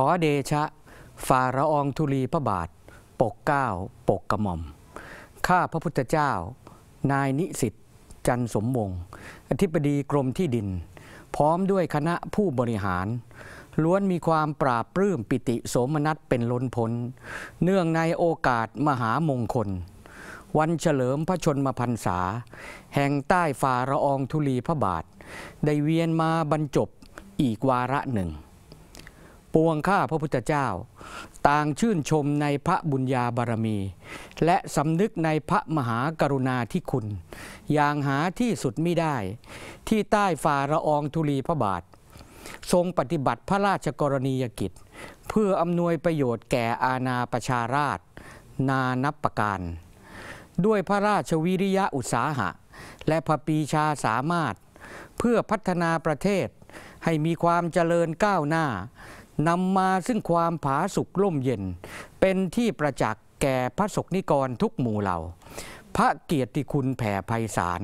ขอเดชะฝ่าระองธุลีพระบาท ปกเก้าปกกระหม่อม ข้าพระพุทธเจ้า นายนิสิตจันสมวงอธิบดีกรมที่ดิน พร้อมด้วยคณะผู้บริหาร ล้วนมีความปราบปลื้มปิติโสมนัสเป็นล้นพ้นเนื่องในโอกาสมหามงคล วันเฉลิมพระชนมพรรษา แห่งใต้ฝ่าระองธุลีพระบาท ได้เวียนมาบรรจบอีกวาระหนึ่งวงข้าพระพุทธเจ้า ต่างชื่นชมในพระบุญญาบารมี และสำนึกในพระมหากรุณาธิคุณ อย่างหาที่สุดไม่ได้ที่ใต้ฝ่าระองธุลีพระบาท ทรงปฏิบัติพระราชกรณียกิจ เพื่ออำนวยประโยชน์แก่อาณาประชาราชนานับประการ ด้วยพระราชวิริยะอุตสาหะ และพระปีชาสามารถเพื่อพัฒนาประเทศให้มีความเจริญก้าวหน้านำมาซึ่งความผาสุกล่มเย็น เป็นที่ประจักษ์แก่พระสกนิกรทุกหมู่เหล่า พระเกียรติคุณแผ่ไพศาล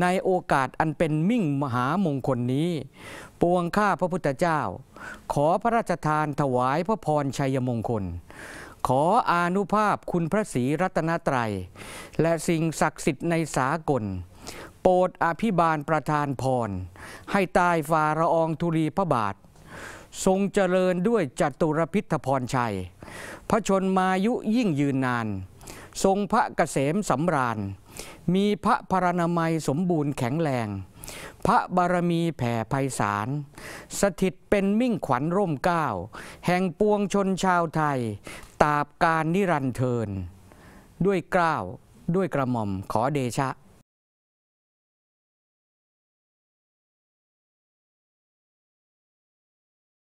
ในโอกาสอันเป็นมิ่งมหามงคลนี้ ปวงข้าพระพุทธเจ้า ขอพระราชทานถวายพระพรชัยมงคล ขออนุภาพคุณพระศรีรัตนตรัย และสิ่งศักดิ์สิทธิ์ในสากล โปรดอภิบาลประธานพร ให้ตายฝ่าระองธุรีพระบาททรงเจริญด้วยจตุรพิธพรชัย พระชนมายุยิ่งยืนนาน ทรงพระเกษมสำราญ มีพระพรณมัยสมบูรณ์แข็งแรง พระบารมีแผ่ไพศาล สถิตเป็นมิ่งขวัญร่มเก้า แห่งปวงชนชาวไทย ตาบการนิรันเทิน ด้วยกล้าวด้วยกระหม่อมขอเดชะ